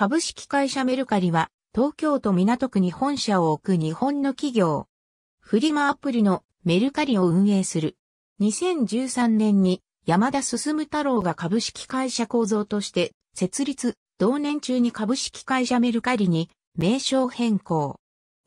株式会社メルカリは、東京都港区に本社を置く日本の企業。フリマアプリのメルカリを運営する。2013年に山田進太郎が株式会社構造として設立、同年中に株式会社メルカリに名称変更。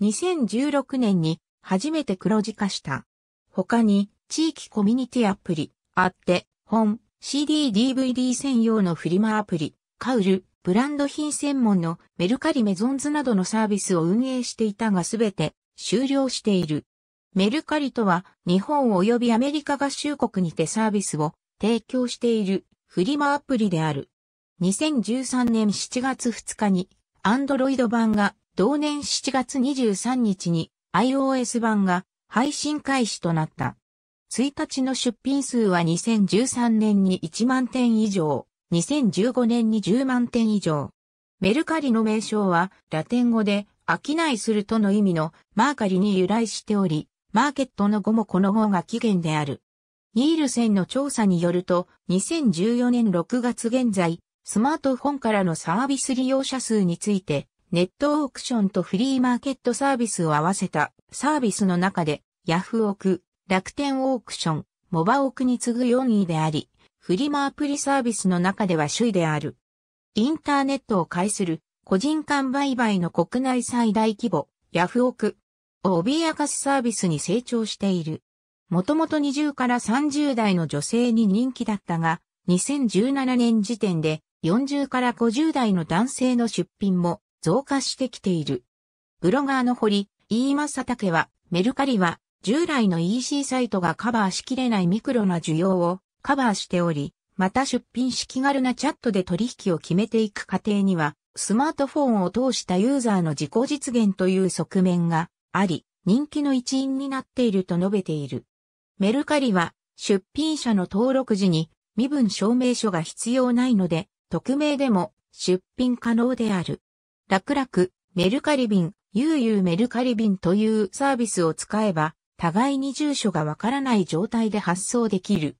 2016年に初めて黒字化した。他に地域コミュニティアプリ、あって、本、CD、DVD 専用のフリマアプリ、カウル、ブランド品専門のメルカリメゾンズなどのサービスを運営していたがすべて終了している。メルカリとは日本及びアメリカ合衆国にてサービスを提供しているフリマアプリである。2013年7月2日に Android 版が同年7月23日に iOS 版が配信開始となった。1日の出品数は2013年に1万点以上。2015年に10万点以上。メルカリの名称は、ラテン語で、商いするとの意味のマーカリに由来しており、マーケットの語もこの語が起源である。ニールセンの調査によると、2014年6月現在、スマートフォンからのサービス利用者数について、ネットオークションとフリーマーケットサービスを合わせたサービスの中で、ヤフオク、楽天オークション、モバオクに次ぐ4位であり、フリマアプリサービスの中では首位である。インターネットを介する個人間売買の国内最大規模、ヤフオクを脅かすサービスに成長している。もともと20から30代の女性に人気だったが、2017年時点で40から50代の男性の出品も増加してきている。ブロガーの堀、飯正竹は、メルカリは従来の EC サイトがカバーしきれないミクロな需要をカバーしており、また出品し気軽なチャットで取引を決めていく過程には、スマートフォンを通したユーザーの自己実現という側面があり、人気の一因になっていると述べている。メルカリは出品者の登録時に身分証明書が必要ないので、匿名でも出品可能である。楽々、メルカリ便、悠々メルカリ便というサービスを使えば、互いに住所がわからない状態で発送できる。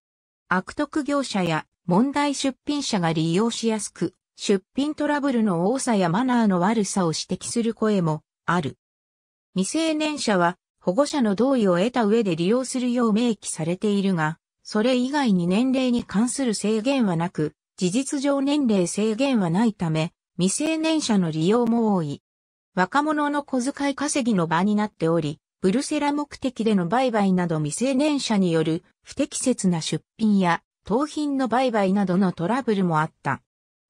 悪徳業者や問題出品者が利用しやすく、出品トラブルの多さやマナーの悪さを指摘する声もある。未成年者は保護者の同意を得た上で利用するよう明記されているが、それ以外に年齢に関する制限はなく、事実上年齢制限はないため、未成年者の利用も多い。若者の小遣い稼ぎの場になっており、ブルセラ目的での売買など未成年者による不適切な出品や盗品の売買などのトラブルもあった。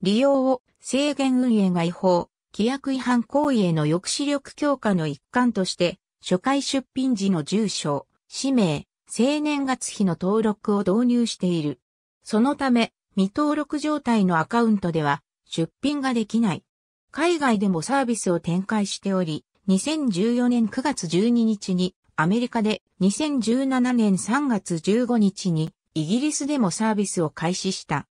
利用を制限運営が違法、規約違反行為への抑止力強化の一環として、初回出品時の住所、氏名、生年月日の登録を導入している。そのため、未登録状態のアカウントでは出品ができない。海外でもサービスを展開しており、2014年9月12日にアメリカで2017年3月15日にイギリスでもサービスを開始した。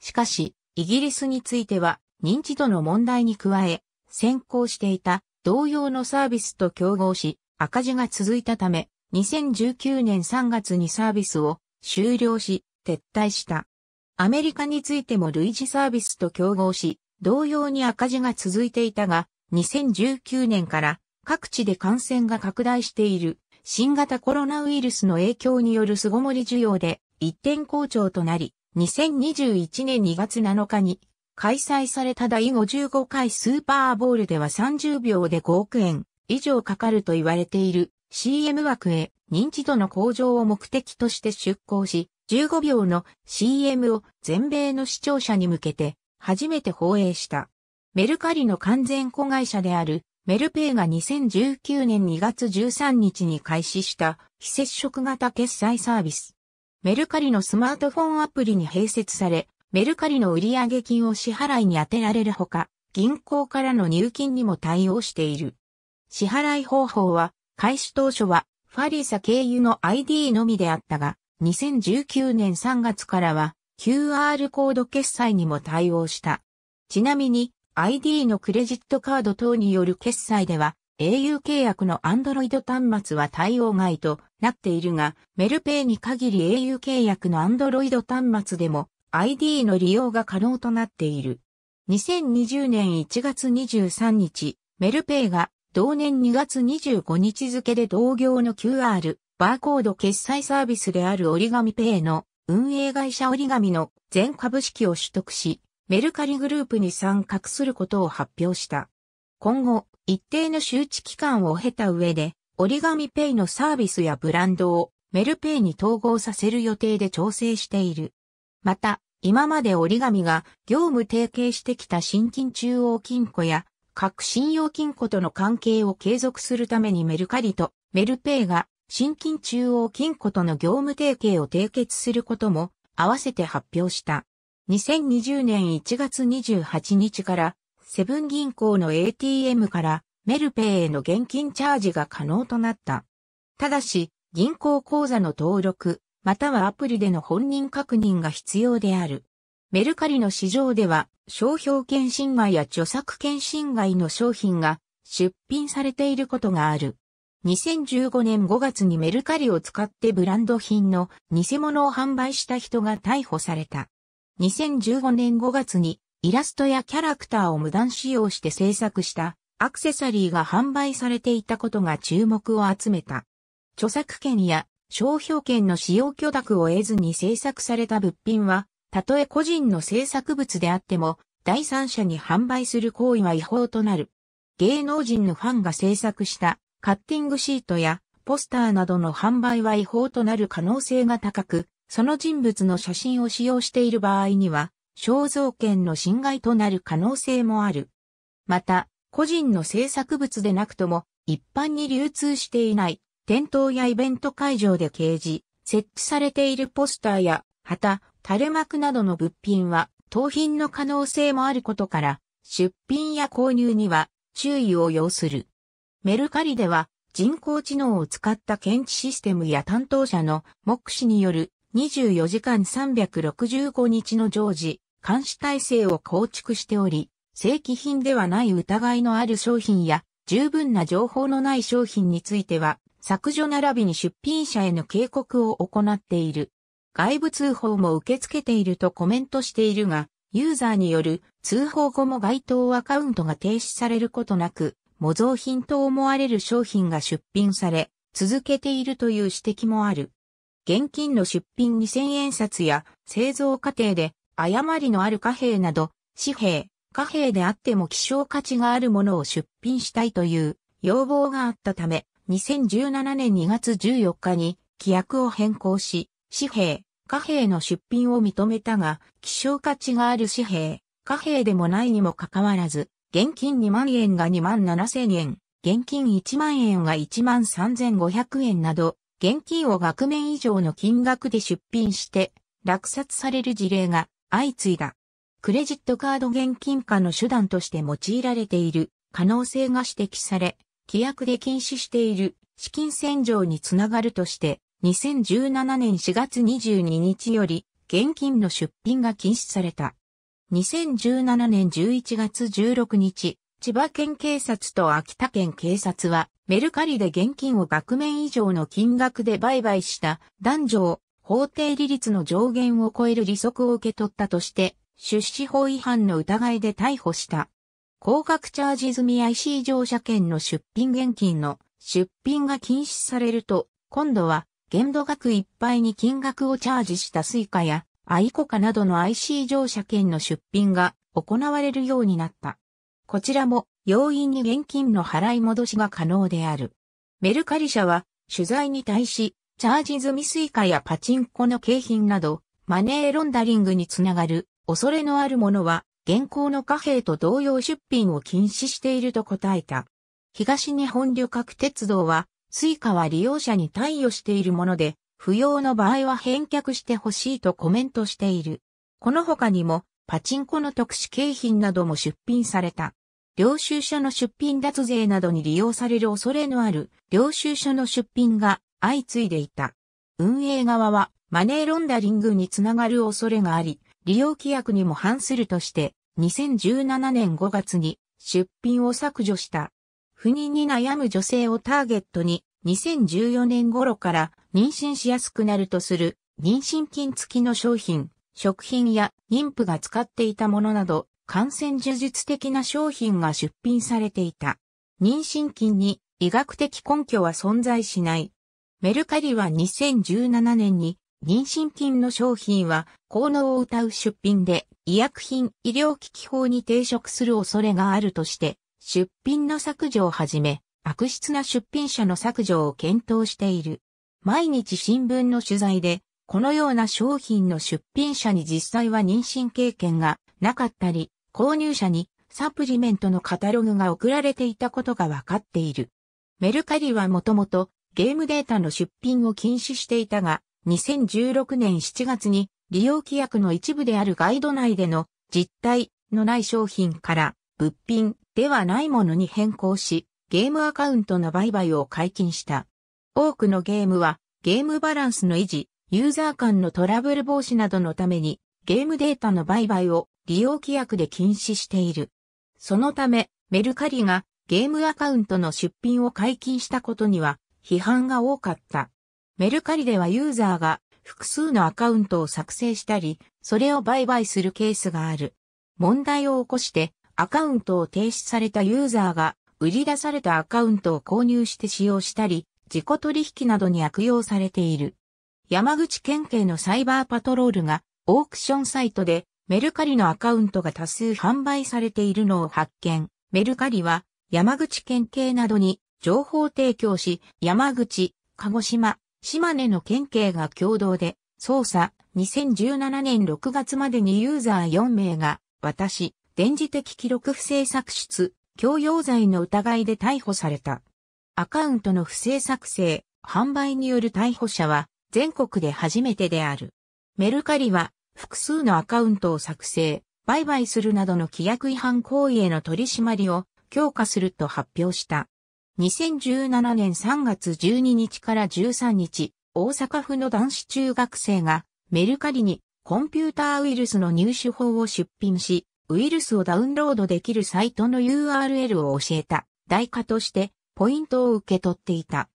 しかし、イギリスについては認知度の問題に加え、先行していた同様のサービスと競合し、赤字が続いたため、2019年3月にサービスを終了し、撤退した。アメリカについても類似サービスと競合し、同様に赤字が続いていたが、2019年から各地で感染が拡大している新型コロナウイルスの影響による巣ごもり需要で一点好調となり、2021年2月7日に開催された第55回スーパーボールでは30秒で5億円以上かかると言われている CM 枠へ認知度の向上を目的として出向し、15秒の CM を全米の視聴者に向けて初めて放映した。メルカリの完全子会社であるメルペイが2019年2月13日に開始した非接触型決済サービス。メルカリのスマートフォンアプリに併設され、メルカリの売上金を支払いに充てられるほか、銀行からの入金にも対応している。支払い方法は、開始当初は、ファリサ経由の ID のみであったが、2019年3月からは、QR コード決済にも対応した。ちなみに、ID のクレジットカード等による決済では、au 契約の Android 端末は対応外となっているが、メルペイに限り au 契約の Android 端末でも ID の利用が可能となっている。2020年1月23日、メルペイが同年2月25日付で同業の QR バーコード決済サービスである折り紙ペイの運営会社折り紙の全株式を取得し、メルカリグループに参画することを発表した。今後、一定の周知期間を経た上で、折り紙ペイのサービスやブランドをメルペイに統合させる予定で調整している。また、今まで折り紙が業務提携してきた新金中央金庫や各信用金庫との関係を継続するためにメルカリとメルペイが新金中央金庫との業務提携を締結することも合わせて発表した。2020年1月28日から、セブン銀行の ATM からメルペイへの現金チャージが可能となった。ただし、銀行口座の登録、またはアプリでの本人確認が必要である。メルカリの市場では、商標権侵害や著作権侵害の商品が出品されていることがある。2015年5月にメルカリを使ってブランド品の偽物を販売した人が逮捕された。2015年5月にイラストやキャラクターを無断使用して制作したアクセサリーが販売されていたことが注目を集めた。著作権や商標権の使用許諾を得ずに制作された物品は、たとえ個人の制作物であっても、第三者に販売する行為は違法となる。芸能人のファンが制作したカッティングシートやポスターなどの販売は違法となる可能性が高く、その人物の写真を使用している場合には、肖像権の侵害となる可能性もある。また、個人の制作物でなくとも、一般に流通していない、店頭やイベント会場で掲示、設置されているポスターや、旗、垂れ幕などの物品は、盗品の可能性もあることから、出品や購入には注意を要する。メルカリでは、人工知能を使った検知システムや担当者の目視による24時間365日の常時、監視体制を構築しており、正規品ではない疑いのある商品や、十分な情報のない商品については、削除並びに出品者への警告を行っている。外部通報も受け付けているとコメントしているが、ユーザーによる通報後も該当アカウントが停止されることなく、模造品と思われる商品が出品され、続けているという指摘もある。現金の出品2000円札や製造過程で誤りのある貨幣など、紙幣、貨幣であっても希少価値があるものを出品したいという要望があったため、2017年2月14日に規約を変更し、紙幣、貨幣の出品を認めたが、希少価値がある紙幣、貨幣でもないにもかかわらず、現金2万円が2万7千円、現金1万円が1万3500円など、現金を額面以上の金額で出品して、落札される事例が相次いだ。クレジットカード現金化の手段として用いられている可能性が指摘され、規約で禁止している資金洗浄につながるとして、2017年4月22日より現金の出品が禁止された。2017年11月16日、千葉県警察と秋田県警察はメルカリで現金を額面以上の金額で売買した男女を法定利率の上限を超える利息を受け取ったとして、出資法違反の疑いで逮捕した。高額チャージ済み IC 乗車券の出品現金の出品が禁止されると、今度は限度額いっぱいに金額をチャージしたスイカやアイコカなどの IC 乗車券の出品が行われるようになった。こちらも容易に現金の払い戻しが可能である。メルカリ社は取材に対し、チャージ済みスイカやパチンコの景品など、マネーロンダリングにつながる恐れのあるものは、現行の貨幣と同様出品を禁止していると答えた。東日本旅客鉄道は、スイカは利用者に対応しているもので、不要の場合は返却してほしいとコメントしている。この他にも、パチンコの特殊景品なども出品された。領収書の出品脱税などに利用される恐れのある領収書の出品が相次いでいた。運営側はマネーロンダリングにつながる恐れがあり、利用規約にも反するとして、2017年5月に出品を削除した。不妊に悩む女性をターゲットに、2014年頃から妊娠しやすくなるとする妊娠菌付きの商品、食品や妊婦が使っていたものなど、感染呪術的な商品が出品されていた。妊娠菌に医学的根拠は存在しない。メルカリは2017年に妊娠菌の商品は効能を謳う出品で医薬品医療機器法に抵触する恐れがあるとして出品の削除をはじめ悪質な出品者の削除を検討している。毎日新聞の取材でこのような商品の出品者に実際は妊娠経験がなかったり購入者にサプリメントのカタログが送られていたことが分かっている。メルカリはもともとゲームデータの出品を禁止していたが、2016年7月に利用規約の一部であるガイド内での実体のない商品から物品ではないものに変更し、ゲームアカウントの売買を解禁した。多くのゲームはゲームバランスの維持、ユーザー間のトラブル防止などのためにゲームデータの売買を利用規約で禁止している。そのため、メルカリがゲームアカウントの出品を解禁したことには批判が多かった。メルカリではユーザーが複数のアカウントを作成したり、それを売買するケースがある。問題を起こしてアカウントを停止されたユーザーが売り出されたアカウントを購入して使用したり、自己取引などに悪用されている。山口県警のサイバーパトロールがオークションサイトでメルカリのアカウントが多数販売されているのを発見。メルカリは山口県警などに情報提供し、山口、鹿児島、島根の県警が共同で捜査2017年6月までにユーザー4名が私、電磁的記録不正作出、強要罪の疑いで逮捕された。アカウントの不正作成、販売による逮捕者は全国で初めてである。メルカリは複数のアカウントを作成、売買するなどの規約違反行為への取り締まりを強化すると発表した。2017年3月12日から13日、大阪府の男子中学生がメルカリにコンピューターウイルスの入手法を出品し、ウイルスをダウンロードできるサイトの URL を教えた代価としてポイントを受け取っていた。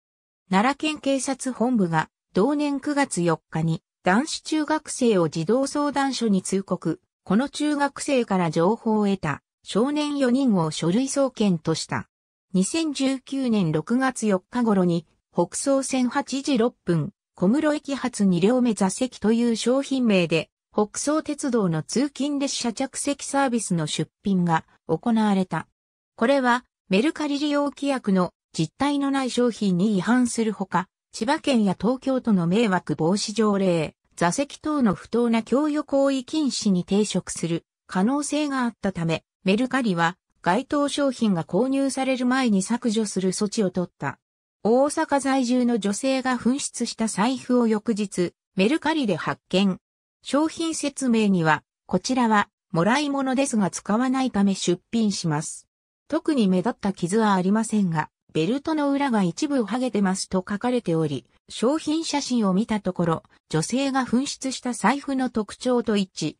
奈良県警察本部が同年9月4日に男子中学生を児童相談所に通告、この中学生から情報を得た少年4人を書類送検とした。2019年6月4日頃に北総線8時6分、小室駅発2両目座席という商品名で北総鉄道の通勤列車着席サービスの出品が行われた。これはメルカリ利用規約の実態のない商品に違反するほか、千葉県や東京都の迷惑防止条例、座席等の不当な供与行為禁止に抵触する可能性があったため、メルカリは該当商品が購入される前に削除する措置を取った。大阪在住の女性が紛失した財布を翌日、メルカリで発見。商品説明には、こちらは、もらい物ですが使わないため出品します。特に目立った傷はありませんが、ベルトの裏が一部剥げてますと書かれており、商品写真を見たところ、女性が紛失した財布の特徴と一致。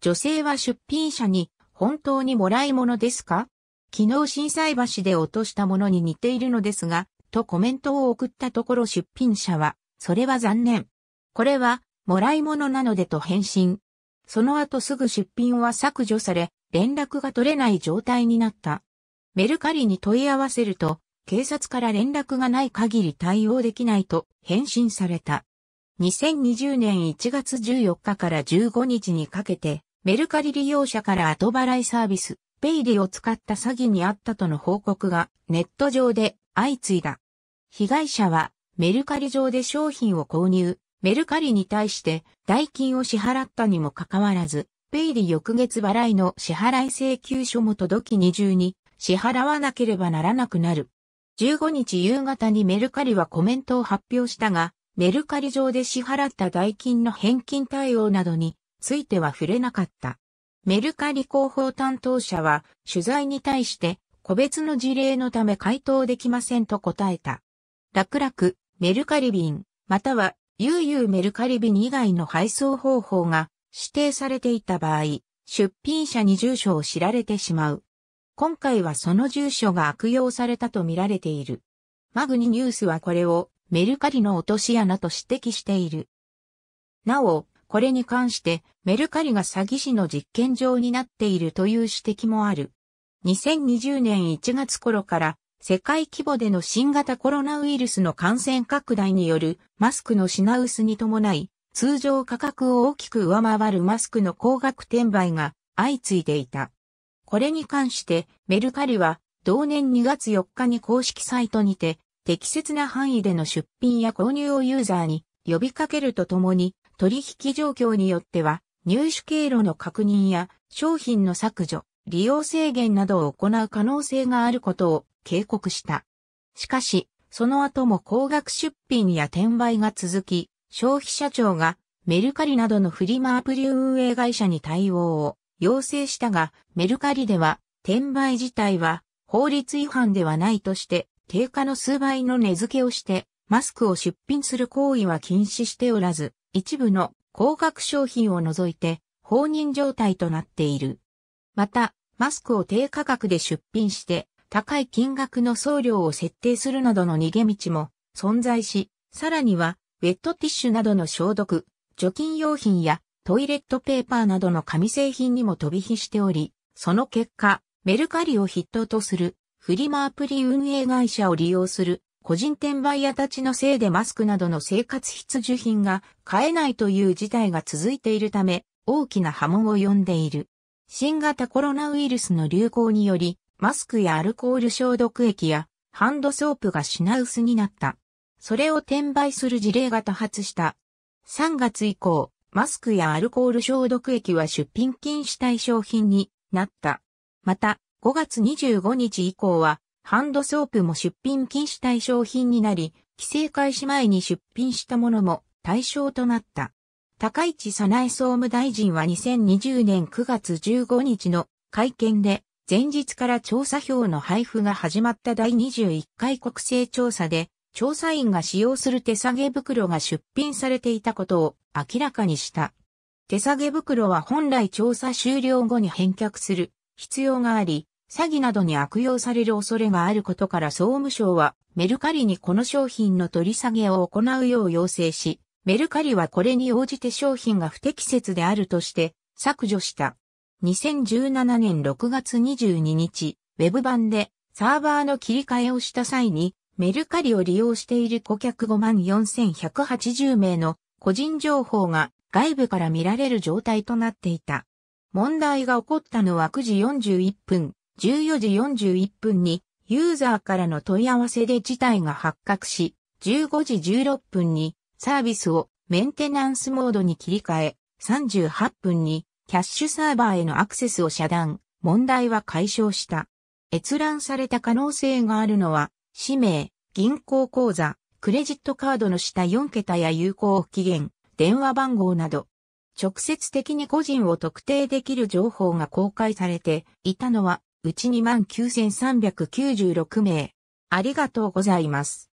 女性は出品者に、本当にもらい物ですか昨日震災橋で落としたものに似ているのですが、とコメントを送ったところ出品者は、それは残念。これは、もらい物なのでと返信。その後すぐ出品は削除され、連絡が取れない状態になった。メルカリに問い合わせると、警察から連絡がない限り対応できないと返信された。2020年1月14日から15日にかけて、メルカリ利用者から後払いサービス、ペイリを使った詐欺にあったとの報告がネット上で相次いだ。被害者はメルカリ上で商品を購入、メルカリに対して代金を支払ったにもかかわらず、ペイリ翌月払いの支払い請求書も届き二重に支払わなければならなくなる15日夕方にメルカリはコメントを発表したが、メルカリ上で支払った代金の返金対応などについては触れなかった。メルカリ広報担当者は取材に対して個別の事例のため回答できませんと答えた。楽々、メルカリ便、または悠々メルカリ便以外の配送方法が指定されていた場合、出品者に住所を知られてしまう。今回はその住所が悪用されたと見られている。マグニニュースはこれをメルカリの落とし穴と指摘している。なお、これに関してメルカリが詐欺師の実験場になっているという指摘もある。2020年1月頃から世界規模での新型コロナウイルスの感染拡大によるマスクの品薄に伴い通常価格を大きく上回るマスクの高額転売が相次いでいた。これに関してメルカリは同年2月4日に公式サイトにて適切な範囲での出品や購入をユーザーに呼びかけるとともに取引状況によっては入手経路の確認や商品の削除、利用制限などを行う可能性があることを警告した。しかし、その後も高額出品や転売が続き、消費者庁がメルカリなどのフリマアプリ運営会社に対応を要請したが、メルカリでは、転売自体は法律違反ではないとして、定価の数倍の値付けをして、マスクを出品する行為は禁止しておらず、一部の高額商品を除いて、放任状態となっている。また、マスクを低価格で出品して、高い金額の送料を設定するなどの逃げ道も存在し、さらには、ウェットティッシュなどの消毒、除菌用品やトイレットペーパーなどの紙製品にも飛び火しており、その結果、メルカリを筆頭とするフリマアプリ運営会社を利用する個人転売屋たちのせいでマスクなどの生活必需品が買えないという事態が続いているため大きな波紋を呼んでいる。新型コロナウイルスの流行によりマスクやアルコール消毒液やハンドソープが品薄になった。それを転売する事例が多発した。3月以降、マスクやアルコール消毒液は出品禁止対象品になった。また、5月25日以降は、ハンドソープも出品禁止対象品になり、規制開始前に出品したものも対象となった。高市早苗総務大臣は2020年9月15日の会見で、前日から調査票の配布が始まった第21回国勢調査で、調査員が使用する手下げ袋が出品されていたことを明らかにした。手下げ袋は本来調査終了後に返却する必要があり、詐欺などに悪用される恐れがあることから総務省はメルカリにこの商品の取り下げを行うよう要請し、メルカリはこれに応じて商品が不適切であるとして削除した。2017年6月22日、ウェブ版でサーバーの切り替えをした際にメルカリを利用している顧客54,180名の個人情報が外部から見られる状態となっていた。問題が起こったのは9時41分、14時41分にユーザーからの問い合わせで事態が発覚し、15時16分にサービスをメンテナンスモードに切り替え、38分にキャッシュサーバーへのアクセスを遮断、問題は解消した。閲覧された可能性があるのは氏名、銀行口座、クレジットカードの下4桁や有効期限、電話番号など、直接的に個人を特定できる情報が公開されていたのは、うち2万9396名。ありがとうございます。